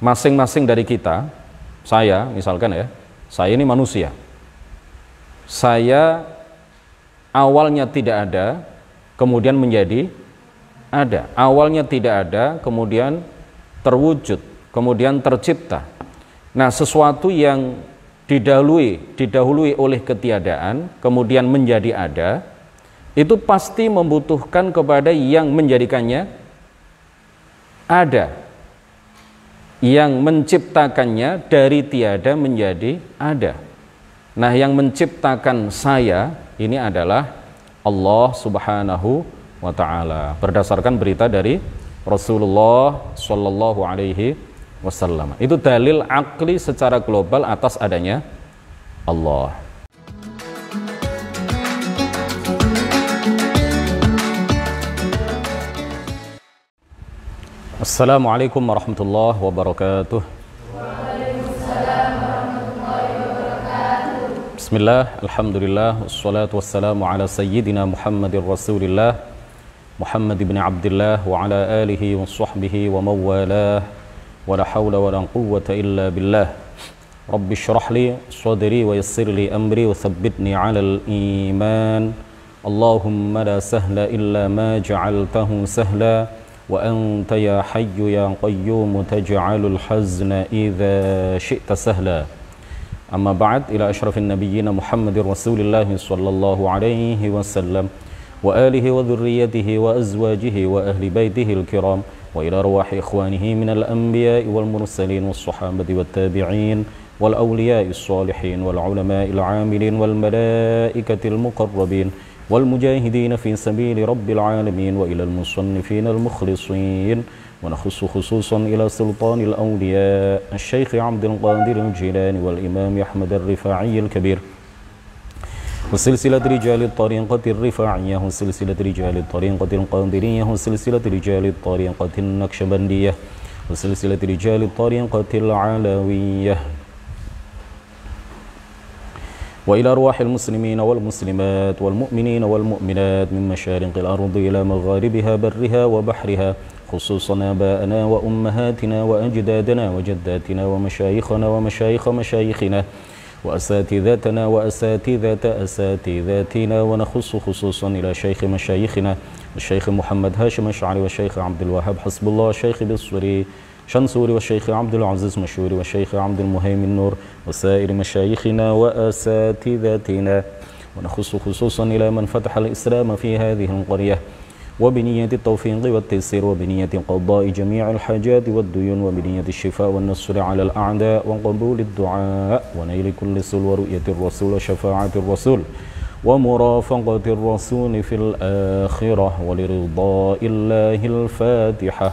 masing-masing dari kita, saya misalkan ya, saya ini manusia. Saya awalnya tidak ada, kemudian menjadi ada. Awalnya tidak ada, kemudian terwujud, kemudian tercipta. Nah, sesuatu yang didahului, didahului oleh ketiadaan, kemudian menjadi ada, itu pasti membutuhkan kepada yang menjadikannya ada yang menciptakannya dari tiada menjadi ada. Nah, yang menciptakan saya ini adalah Allah Subhanahu wa taala berdasarkan berita dari Rasulullah Shallallahu alaihi wasallam. Itu dalil akli secara global atas adanya Allah. السلام عليكم ورحمة الله وبركاته وعليكم السلام ورحمة الله وبركاته بسم الله الحمد لله والصلاة والسلام على سيدنا محمد رسول الله محمد بن عبد الله وعلى آله وصحبه ومن والاه ولا حول ولا قوة إلا بالله رب اشرح لي صدري ويسر لي أمري وثبتني على الإيمان اللهم لا سهل إلا ما جعلته سهلاً وأنت يا حي يا قيوم تجعل الحزن إذا شئت سهلا أما بعد إلى أشرف النبيين محمد رسول الله صلى الله عليه وسلم وآله وذريته وأزواجه وأهل بيته الكرام وإلى أرواح إخوانه من الأنبياء والمرسلين والصحابة والتابعين والأولياء الصالحين والعلماء العاملين والملائكة المقربين والمجاهدين في سبيل رب العالمين وإلى المصنفين المخلصين ونخص خصوصا إلى سلطان الأولياء الشيخ عبد القادر الجيلاني والإمام أحمد الرفاعي الكبير وسلسلة رجال الطريقة الرفاعية وسلسلة رجال الطريقة القادرية وسلسلة رجال الطريقة النكشبندية وسلسلة رجال الطريقة العلوية وإلى أرواح المسلمين والمسلمات والمؤمنين والمؤمنات من مشارق الأرض إلى مغاربها برها وبحرها خصوصا آباءنا وأمهاتنا وأجدادنا وجداتنا ومشايخنا ومشايخ مشايخنا وأساتذتنا وأساتذة أساتذتنا ونخص خصوصا إلى شيخ مشايخنا الشيخ محمد هاشم الشعري والشيخ عبد الوهاب حسب الله الشيخ بالصري شنصوري والشيخ عبد العزيز مشوري والشيخ عبد المهيمن نور وسائر مشايخنا وأساتذتنا ونخص خصوصا إلى من فتح الإسلام في هذه القرية وبنية التوفيق والتيسير وبنية قضاء جميع الحاجات والديون وبنية الشفاء والنصر على الأعداء وقبول الدعاء ونيل كل سل ورؤية الرسول وشفاعة الرسول ومرافقة الرسول في الآخرة ولرضاء الله الفاتحة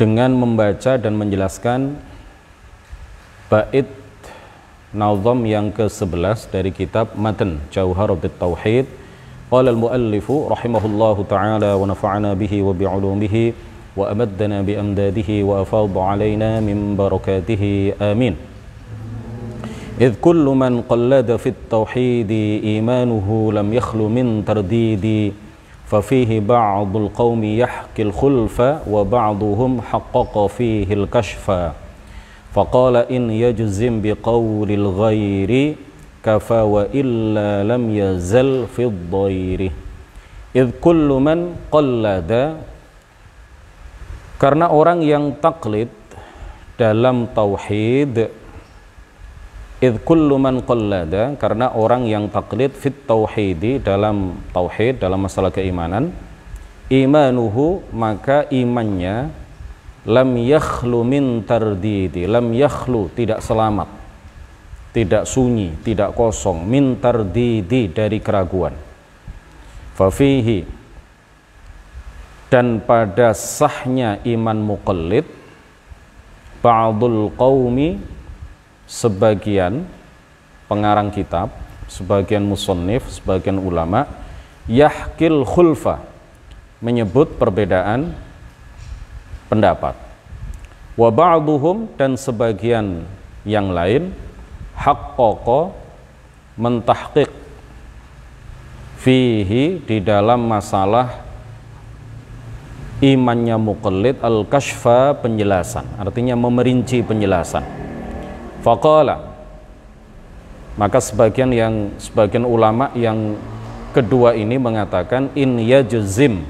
dengan membaca dan menjelaskan bait nazam yang ke-11 dari kitab Matan Jauhar Tauhid qala al-muallifu rahimahullahu taala wa bihi wa wa amaddana bi amdadihi wa afad 'alaina min barakatihi amin إذ كل من قلد في التوحيد إيمانه لم يخل من ترديدي ففيه بعض القوم يحكي الخلف وبعضهم حقق فيه الكشف فقال إن يجزم بقول الغير كفى وإلا لم يزل في الضير إذ كل من قلد karena orang yang taklid dalam tauhid Idh kullu man qallada karena orang yang taklid fit tauhidi dalam tauhid dalam masalah keimanan imanuhu maka imannya lam yakhlu min tardidi lam yakhlu tidak selamat tidak sunyi tidak kosong min tardidi dari keraguan fafihi dan pada sahnya iman muqallid ba'dul qaumi sebagian pengarang kitab, sebagian musonif, sebagian ulama yahkil khulfa menyebut perbedaan pendapat. Wabaduhum dan sebagian yang lain pokok mentahkik fihi di dalam masalah imannya mukallid al-kashfa penjelasan artinya memerinci penjelasan Faqala maka sebagian yang sebagian ulama yang kedua ini mengatakan in yajzim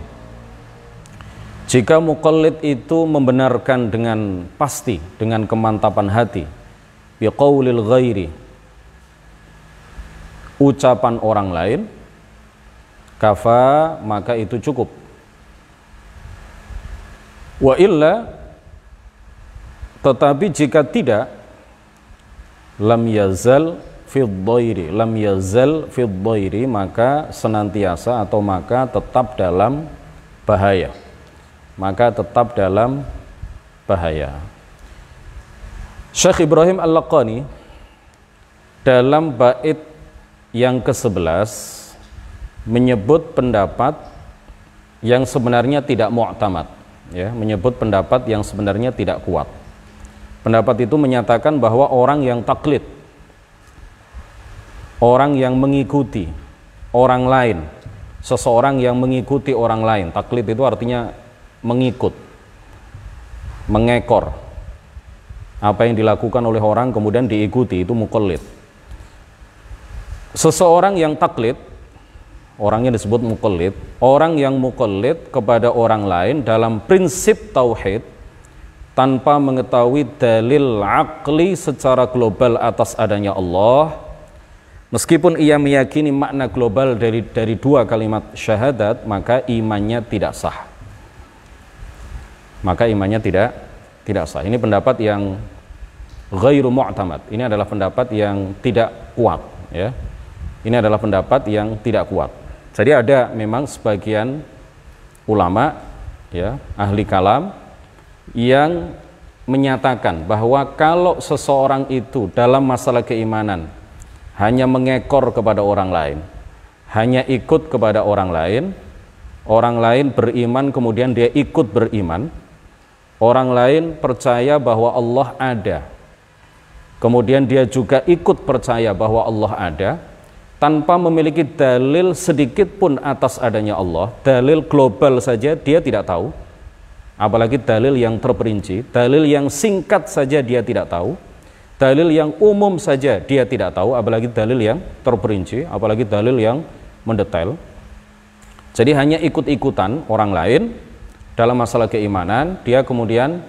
jika mukallid itu membenarkan dengan pasti dengan kemantapan hati biqaulil ghairi ucapan orang lain kafa maka itu cukup wa illa tetapi jika tidak lam yazal fiddoiri lam yazal fiddoiri maka senantiasa atau maka tetap dalam bahaya maka tetap dalam bahaya Syekh Ibrahim Al-Laqani dalam bait yang ke-11 menyebut pendapat yang sebenarnya tidak mu'tamad ya menyebut pendapat yang sebenarnya tidak kuat Pendapat itu menyatakan bahwa orang yang taklid, orang yang mengikuti orang lain, seseorang yang mengikuti orang lain. Taklid itu artinya mengikut, mengekor. Apa yang dilakukan oleh orang kemudian diikuti itu mukulit. Seseorang yang taklid, orangnya disebut mukulit. orang yang mukulit kepada orang lain dalam prinsip tauhid tanpa mengetahui dalil akli secara global atas adanya Allah meskipun ia meyakini makna global dari dari dua kalimat syahadat maka imannya tidak sah maka imannya tidak tidak sah ini pendapat yang ghairu mu'tamad ini adalah pendapat yang tidak kuat ya ini adalah pendapat yang tidak kuat jadi ada memang sebagian ulama ya ahli kalam yang menyatakan bahwa kalau seseorang itu dalam masalah keimanan hanya mengekor kepada orang lain, hanya ikut kepada orang lain, orang lain beriman kemudian dia ikut beriman, orang lain percaya bahwa Allah ada, kemudian dia juga ikut percaya bahwa Allah ada, tanpa memiliki dalil sedikit pun atas adanya Allah, dalil global saja dia tidak tahu, apalagi dalil yang terperinci, dalil yang singkat saja dia tidak tahu, dalil yang umum saja dia tidak tahu, apalagi dalil yang terperinci, apalagi dalil yang mendetail. Jadi hanya ikut-ikutan orang lain dalam masalah keimanan, dia kemudian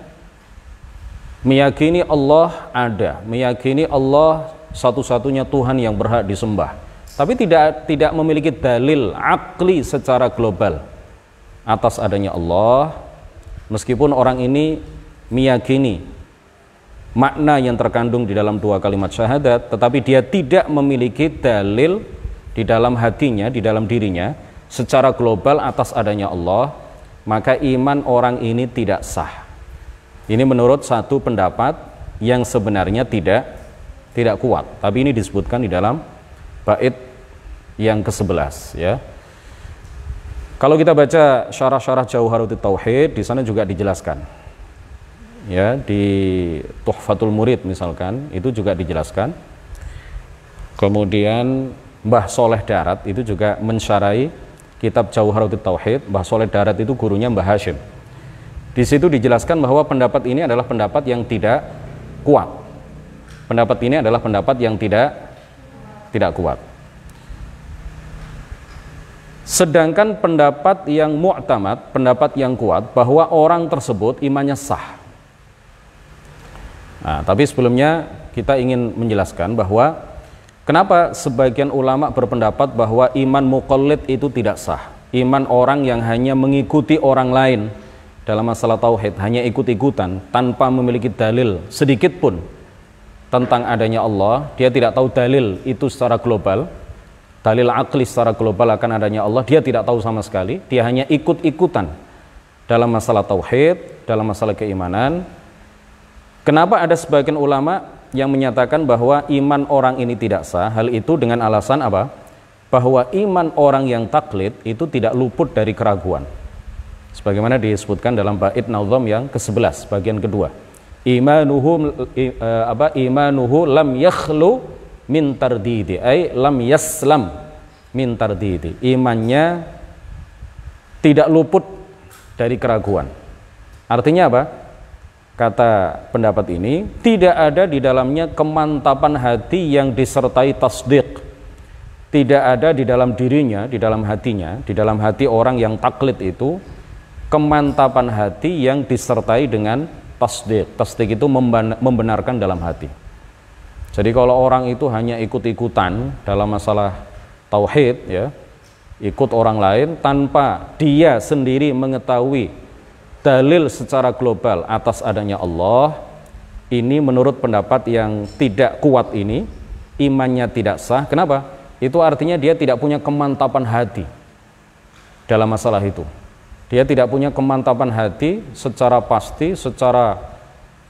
meyakini Allah ada, meyakini Allah satu-satunya Tuhan yang berhak disembah. Tapi tidak tidak memiliki dalil akli secara global atas adanya Allah, meskipun orang ini meyakini makna yang terkandung di dalam dua kalimat syahadat tetapi dia tidak memiliki dalil di dalam hatinya di dalam dirinya secara global atas adanya Allah maka iman orang ini tidak sah ini menurut satu pendapat yang sebenarnya tidak tidak kuat tapi ini disebutkan di dalam bait yang ke-11 ya kalau kita baca syarah-syarah Jauharut Tauhid, di sana juga dijelaskan. Ya, di Tuhfatul Murid misalkan, itu juga dijelaskan. Kemudian Mbah Soleh Darat itu juga mensyarai kitab Jauharut Tauhid. Mbah Soleh Darat itu gurunya Mbah Hashim. Di situ dijelaskan bahwa pendapat ini adalah pendapat yang tidak kuat. Pendapat ini adalah pendapat yang tidak tidak kuat. Sedangkan pendapat yang mu'tamad, pendapat yang kuat bahwa orang tersebut imannya sah. Nah, tapi sebelumnya kita ingin menjelaskan bahwa kenapa sebagian ulama berpendapat bahwa iman muqallid itu tidak sah. Iman orang yang hanya mengikuti orang lain dalam masalah tauhid, hanya ikut-ikutan tanpa memiliki dalil sedikit pun tentang adanya Allah, dia tidak tahu dalil itu secara global, dalil akli secara global akan adanya Allah, dia tidak tahu sama sekali, dia hanya ikut-ikutan dalam masalah tauhid, dalam masalah keimanan. Kenapa ada sebagian ulama yang menyatakan bahwa iman orang ini tidak sah? Hal itu dengan alasan apa? Bahwa iman orang yang taklid itu tidak luput dari keraguan. Sebagaimana disebutkan dalam bait nazam yang ke-11 bagian kedua. imanuhum eh, apa imanuhu lam yakhlu min tardidi ay lam yaslam min tardidi imannya tidak luput dari keraguan artinya apa kata pendapat ini tidak ada di dalamnya kemantapan hati yang disertai tasdik tidak ada di dalam dirinya di dalam hatinya di dalam hati orang yang taklid itu kemantapan hati yang disertai dengan tasdik tasdik itu membenarkan dalam hati jadi kalau orang itu hanya ikut-ikutan dalam masalah tauhid ya, ikut orang lain tanpa dia sendiri mengetahui dalil secara global atas adanya Allah, ini menurut pendapat yang tidak kuat ini imannya tidak sah. Kenapa? Itu artinya dia tidak punya kemantapan hati dalam masalah itu. Dia tidak punya kemantapan hati secara pasti, secara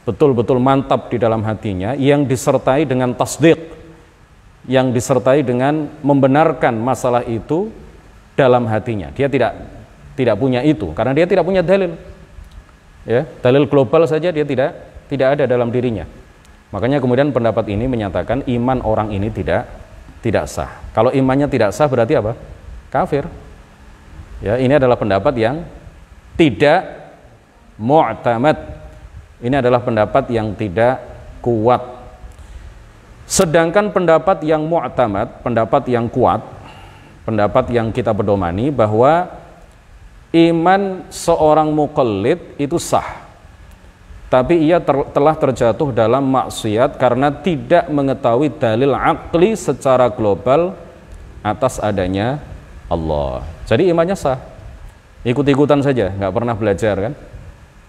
betul-betul mantap di dalam hatinya yang disertai dengan tasdik yang disertai dengan membenarkan masalah itu dalam hatinya dia tidak tidak punya itu karena dia tidak punya dalil ya dalil global saja dia tidak tidak ada dalam dirinya makanya kemudian pendapat ini menyatakan iman orang ini tidak tidak sah kalau imannya tidak sah berarti apa kafir ya ini adalah pendapat yang tidak mu'tamad ini adalah pendapat yang tidak kuat. Sedangkan pendapat yang mu'tamad, pendapat yang kuat, pendapat yang kita pedomani bahwa iman seorang mukallid itu sah. Tapi ia ter, telah terjatuh dalam maksiat karena tidak mengetahui dalil akli secara global atas adanya Allah. Jadi imannya sah. Ikut-ikutan saja, nggak pernah belajar kan?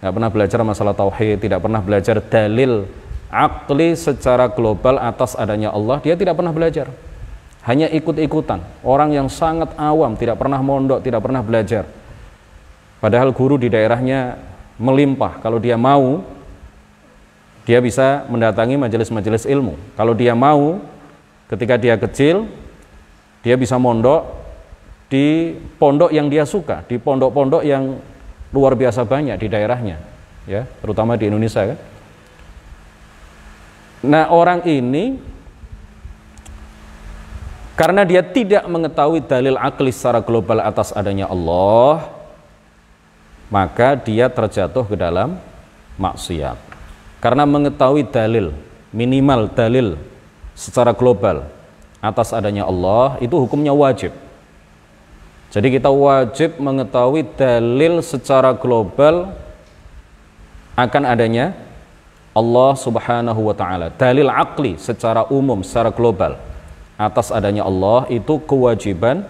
nggak pernah belajar masalah tauhid, tidak pernah belajar dalil akli secara global atas adanya Allah, dia tidak pernah belajar. Hanya ikut-ikutan, orang yang sangat awam, tidak pernah mondok, tidak pernah belajar. Padahal guru di daerahnya melimpah. Kalau dia mau, dia bisa mendatangi majelis-majelis ilmu. Kalau dia mau, ketika dia kecil, dia bisa mondok di pondok yang dia suka, di pondok-pondok yang luar biasa banyak di daerahnya, ya, terutama di Indonesia kan. Nah, orang ini karena dia tidak mengetahui dalil akli secara global atas adanya Allah, maka dia terjatuh ke dalam maksiat. Karena mengetahui dalil, minimal dalil secara global atas adanya Allah itu hukumnya wajib jadi kita wajib mengetahui dalil secara global akan adanya Allah Subhanahu wa taala. Dalil akli secara umum, secara global atas adanya Allah itu kewajiban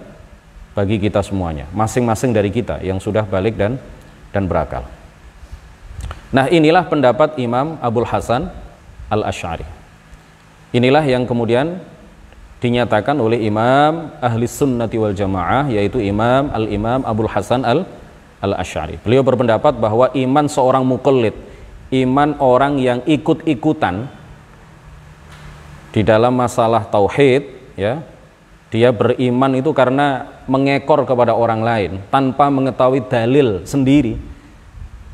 bagi kita semuanya, masing-masing dari kita yang sudah balik dan dan berakal. Nah, inilah pendapat Imam Abdul Hasan al Ashari. Inilah yang kemudian dinyatakan oleh Imam Ahli Sunnati wal Jamaah yaitu Imam Al-Imam Abdul Hasan Al al Ashari. Beliau berpendapat bahwa iman seorang mukallid, iman orang yang ikut-ikutan di dalam masalah tauhid, ya, dia beriman itu karena mengekor kepada orang lain tanpa mengetahui dalil sendiri,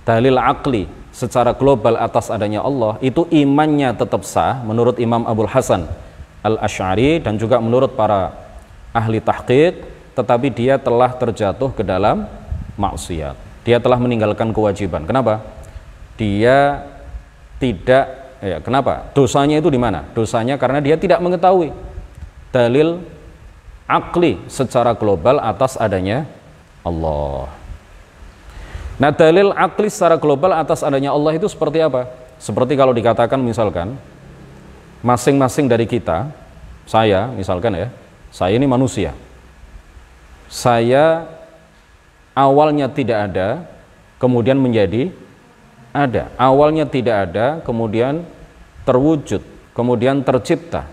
dalil akli secara global atas adanya Allah, itu imannya tetap sah menurut Imam Abdul Hasan Al-Ash'ari dan juga menurut para ahli tahqiq tetapi dia telah terjatuh ke dalam maksiat. Dia telah meninggalkan kewajiban. Kenapa? Dia tidak ya kenapa? Dosanya itu di mana? Dosanya karena dia tidak mengetahui dalil akli secara global atas adanya Allah. Nah, dalil akli secara global atas adanya Allah itu seperti apa? Seperti kalau dikatakan misalkan masing-masing dari kita, saya misalkan ya, saya ini manusia. Saya awalnya tidak ada, kemudian menjadi ada. Awalnya tidak ada, kemudian terwujud, kemudian tercipta.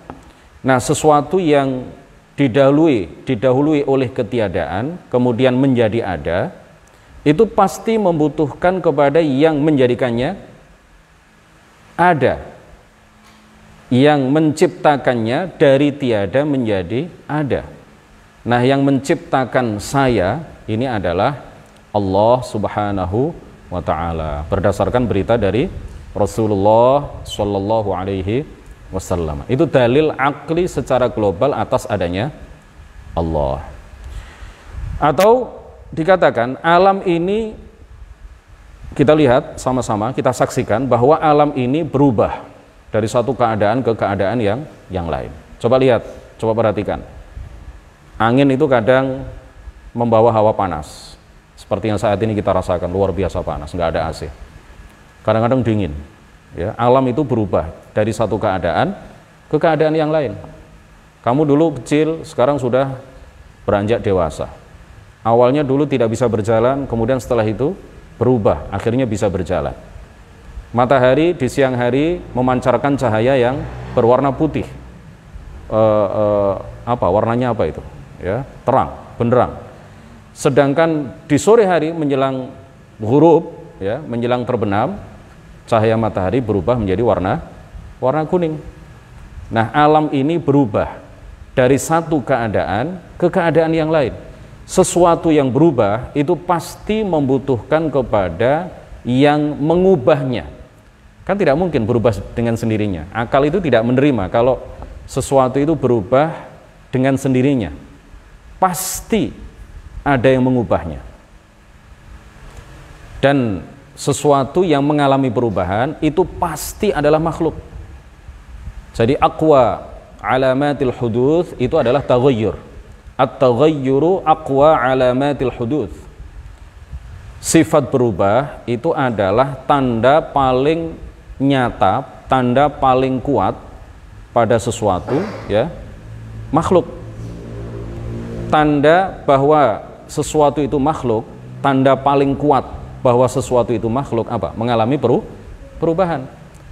Nah, sesuatu yang didahului, didahului oleh ketiadaan, kemudian menjadi ada, itu pasti membutuhkan kepada yang menjadikannya ada yang menciptakannya dari tiada menjadi ada. Nah, yang menciptakan saya ini adalah Allah Subhanahu wa taala berdasarkan berita dari Rasulullah Shallallahu alaihi wasallam. Itu dalil akli secara global atas adanya Allah. Atau dikatakan alam ini kita lihat sama-sama, kita saksikan bahwa alam ini berubah dari satu keadaan ke keadaan yang yang lain. Coba lihat, coba perhatikan. Angin itu kadang membawa hawa panas. Seperti yang saat ini kita rasakan, luar biasa panas, nggak ada AC. Kadang-kadang dingin. Ya, alam itu berubah dari satu keadaan ke keadaan yang lain. Kamu dulu kecil, sekarang sudah beranjak dewasa. Awalnya dulu tidak bisa berjalan, kemudian setelah itu berubah, akhirnya bisa berjalan. Matahari di siang hari memancarkan cahaya yang berwarna putih. E, e, apa warnanya apa itu? Ya, terang, benderang. Sedangkan di sore hari menjelang huruf, ya, menjelang terbenam, cahaya matahari berubah menjadi warna warna kuning. Nah, alam ini berubah dari satu keadaan ke keadaan yang lain. Sesuatu yang berubah itu pasti membutuhkan kepada yang mengubahnya. Kan tidak mungkin berubah dengan sendirinya. Akal itu tidak menerima kalau sesuatu itu berubah dengan sendirinya. Pasti ada yang mengubahnya. Dan sesuatu yang mengalami perubahan itu pasti adalah makhluk. Jadi akwa alamatil hudud itu adalah taghayyur. At-taghayyuru akwa alamatil hudud. Sifat berubah itu adalah tanda paling nyata, tanda paling kuat pada sesuatu ya makhluk. Tanda bahwa sesuatu itu makhluk, tanda paling kuat bahwa sesuatu itu makhluk apa? Mengalami peru perubahan.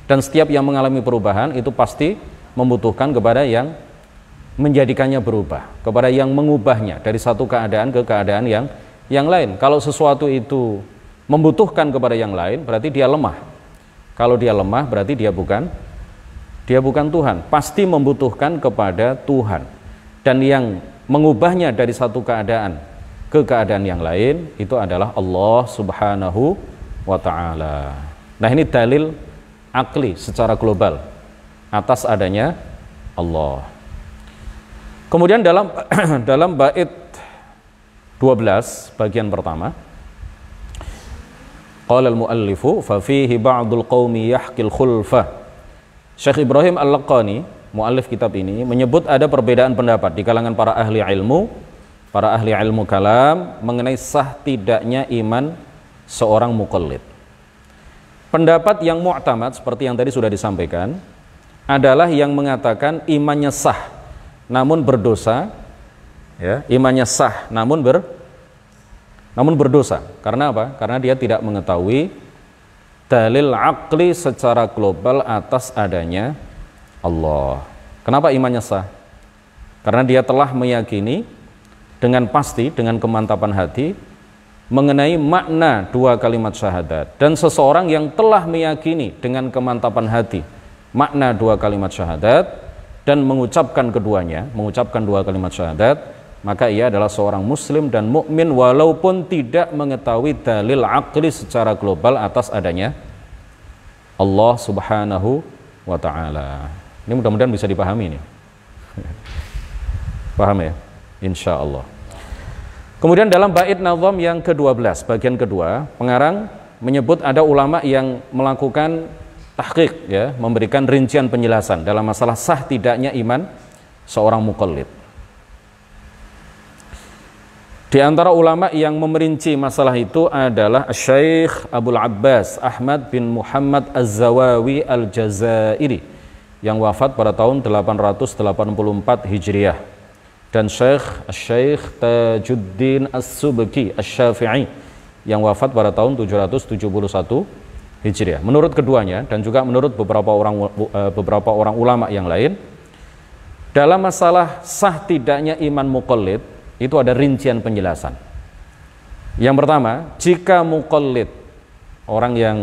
Dan setiap yang mengalami perubahan itu pasti membutuhkan kepada yang menjadikannya berubah, kepada yang mengubahnya dari satu keadaan ke keadaan yang yang lain. Kalau sesuatu itu membutuhkan kepada yang lain, berarti dia lemah. Kalau dia lemah berarti dia bukan dia bukan Tuhan, pasti membutuhkan kepada Tuhan. Dan yang mengubahnya dari satu keadaan ke keadaan yang lain itu adalah Allah Subhanahu wa taala. Nah, ini dalil akli secara global atas adanya Allah. Kemudian dalam dalam bait 12 bagian pertama Qala al-muallifu fa fihi ba'dul qaumi yahkil khulfa. Syekh Ibrahim Al-Laqani, muallif kitab ini menyebut ada perbedaan pendapat di kalangan para ahli ilmu, para ahli ilmu kalam mengenai sah tidaknya iman seorang muqallid. Pendapat yang mu'tamad seperti yang tadi sudah disampaikan adalah yang mengatakan imannya sah namun berdosa ya, imannya sah namun ber, namun berdosa. Karena apa? Karena dia tidak mengetahui dalil akli secara global atas adanya Allah. Kenapa imannya sah? Karena dia telah meyakini dengan pasti, dengan kemantapan hati mengenai makna dua kalimat syahadat dan seseorang yang telah meyakini dengan kemantapan hati makna dua kalimat syahadat dan mengucapkan keduanya, mengucapkan dua kalimat syahadat maka ia adalah seorang muslim dan mukmin walaupun tidak mengetahui dalil akli secara global atas adanya Allah Subhanahu wa taala. Ini mudah-mudahan bisa dipahami ini. Paham ya? Insya Allah. Kemudian dalam bait nazam yang ke-12, bagian kedua, pengarang menyebut ada ulama yang melakukan tahqiq ya, memberikan rincian penjelasan dalam masalah sah tidaknya iman seorang muqallid. Di antara ulama yang memerinci masalah itu adalah Syekh Abdul Abbas Ahmad bin Muhammad Az-Zawawi Al-Jazairi yang wafat pada tahun 884 Hijriah dan Syekh Syekh Tajuddin As-Subki Asy-Syafi'i yang wafat pada tahun 771 Hijriah. Menurut keduanya dan juga menurut beberapa orang eh, beberapa orang ulama yang lain dalam masalah sah tidaknya iman muqallid itu ada rincian penjelasan. Yang pertama, jika mukallid orang yang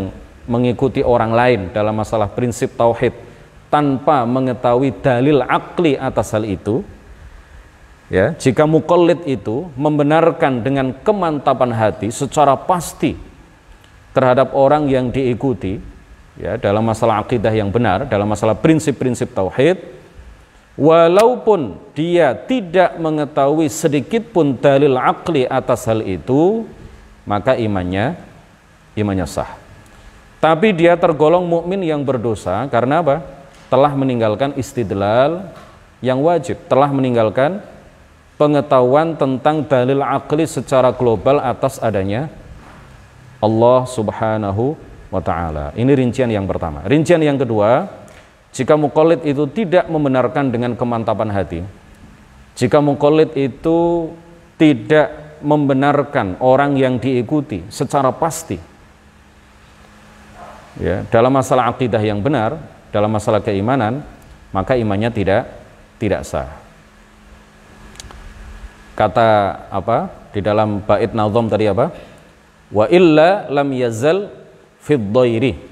mengikuti orang lain dalam masalah prinsip tauhid tanpa mengetahui dalil akli atas hal itu, ya, jika mukallid itu membenarkan dengan kemantapan hati secara pasti terhadap orang yang diikuti ya dalam masalah akidah yang benar, dalam masalah prinsip-prinsip tauhid, walaupun dia tidak mengetahui sedikit pun dalil akli atas hal itu maka imannya imannya sah tapi dia tergolong mukmin yang berdosa karena apa telah meninggalkan istidlal yang wajib telah meninggalkan pengetahuan tentang dalil akli secara global atas adanya Allah Subhanahu wa taala. Ini rincian yang pertama. Rincian yang kedua, jika mukallid itu tidak membenarkan dengan kemantapan hati, jika mukallid itu tidak membenarkan orang yang diikuti secara pasti, ya, dalam masalah akidah yang benar, dalam masalah keimanan, maka imannya tidak tidak sah. Kata apa di dalam bait nazom tadi apa? Wa illa lam yazal fid dairi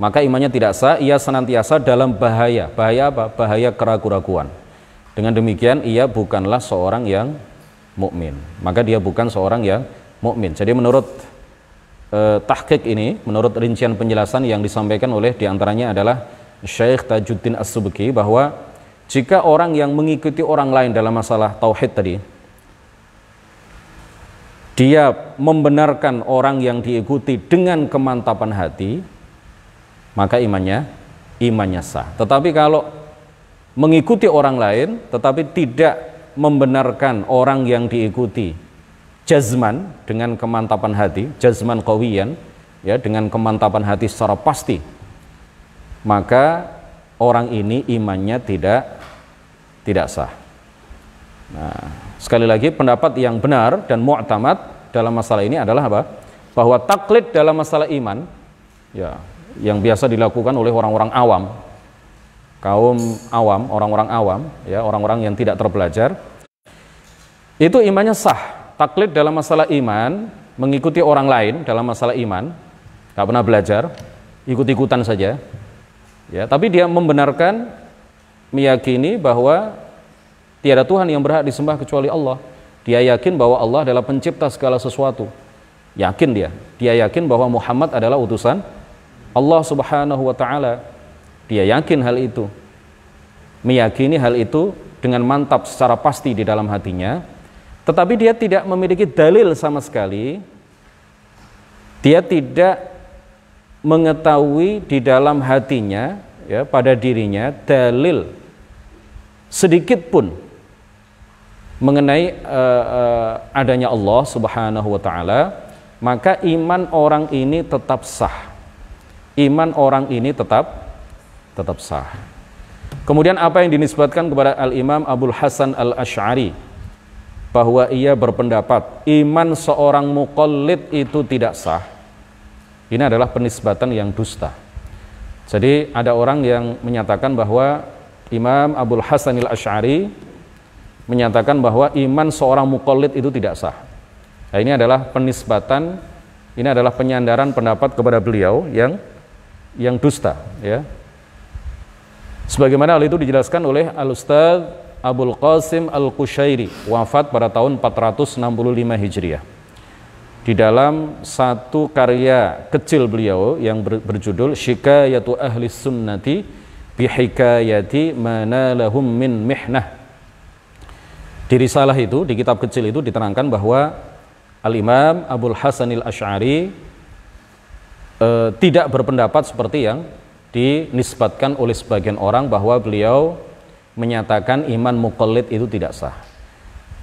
maka imannya tidak sah, ia senantiasa dalam bahaya. Bahaya apa? Bahaya keraguan keraguan Dengan demikian ia bukanlah seorang yang mukmin. Maka dia bukan seorang yang mukmin. Jadi menurut eh, tahqiq ini, menurut rincian penjelasan yang disampaikan oleh diantaranya adalah Syekh Tajuddin As-Subki bahwa jika orang yang mengikuti orang lain dalam masalah tauhid tadi, dia membenarkan orang yang diikuti dengan kemantapan hati, maka imannya imannya sah. Tetapi kalau mengikuti orang lain tetapi tidak membenarkan orang yang diikuti jazman dengan kemantapan hati, jazman kawiyan ya dengan kemantapan hati secara pasti maka orang ini imannya tidak tidak sah. Nah, sekali lagi pendapat yang benar dan mu'tamad dalam masalah ini adalah apa? Bahwa taklid dalam masalah iman ya yang biasa dilakukan oleh orang-orang awam kaum awam orang-orang awam ya orang-orang yang tidak terbelajar itu imannya sah taklid dalam masalah iman mengikuti orang lain dalam masalah iman nggak pernah belajar ikut-ikutan saja ya tapi dia membenarkan meyakini bahwa tiada Tuhan yang berhak disembah kecuali Allah dia yakin bahwa Allah adalah pencipta segala sesuatu yakin dia dia yakin bahwa Muhammad adalah utusan Allah Subhanahu wa taala dia yakin hal itu. Meyakini hal itu dengan mantap secara pasti di dalam hatinya, tetapi dia tidak memiliki dalil sama sekali. Dia tidak mengetahui di dalam hatinya ya pada dirinya dalil sedikit pun mengenai uh, uh, adanya Allah Subhanahu wa taala, maka iman orang ini tetap sah iman orang ini tetap tetap sah. Kemudian apa yang dinisbatkan kepada Al-Imam Abdul Hasan Al-Ash'ari bahwa ia berpendapat iman seorang muqallid itu tidak sah. Ini adalah penisbatan yang dusta. Jadi ada orang yang menyatakan bahwa Imam Abdul Hasan Al-Ash'ari menyatakan bahwa iman seorang muqallid itu tidak sah. Nah, ini adalah penisbatan, ini adalah penyandaran pendapat kepada beliau yang yang dusta ya sebagaimana hal itu dijelaskan oleh al ustadz Abul Qasim al Qushairi wafat pada tahun 465 Hijriah di dalam satu karya kecil beliau yang ber, berjudul Syikayatu Ahli Sunnati bihikayati manalahum min mihnah Diri salah itu, di kitab kecil itu diterangkan bahwa Al-Imam Abul Hasanil Ash'ari e, tidak berpendapat seperti yang dinisbatkan oleh sebagian orang bahwa beliau menyatakan iman mukallid itu tidak sah.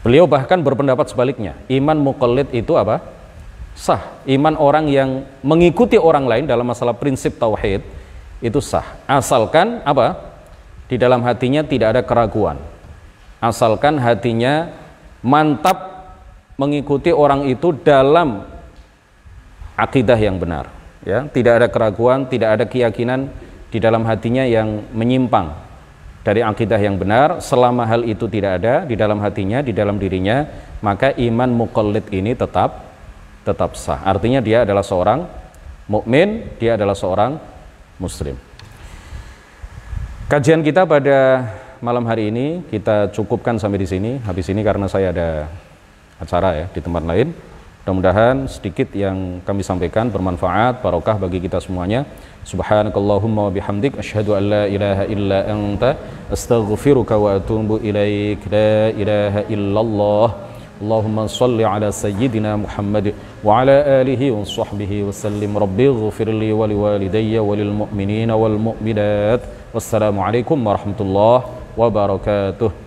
Beliau bahkan berpendapat sebaliknya, iman mukallid itu apa? Sah. Iman orang yang mengikuti orang lain dalam masalah prinsip tauhid itu sah. Asalkan apa? Di dalam hatinya tidak ada keraguan. Asalkan hatinya mantap mengikuti orang itu dalam akidah yang benar ya tidak ada keraguan tidak ada keyakinan di dalam hatinya yang menyimpang dari akidah yang benar selama hal itu tidak ada di dalam hatinya di dalam dirinya maka iman mukallid ini tetap tetap sah artinya dia adalah seorang mukmin dia adalah seorang muslim kajian kita pada malam hari ini kita cukupkan sampai di sini habis ini karena saya ada acara ya di tempat lain Mudah-mudahan sedikit yang kami sampaikan bermanfaat, barokah bagi kita semuanya. Subhanakallahumma wa bihamdik asyhadu an la ilaha illa anta astaghfiruka wa atubu ilaik. La ilaha illallah. Allahumma shalli ala sayyidina Muhammad wa ala alihi wa sahbihi wa sallim. Rabbi ighfirli wa liwalidayya wa lil mu'minina wal mu'minat. Wassalamualaikum warahmatullahi wabarakatuh.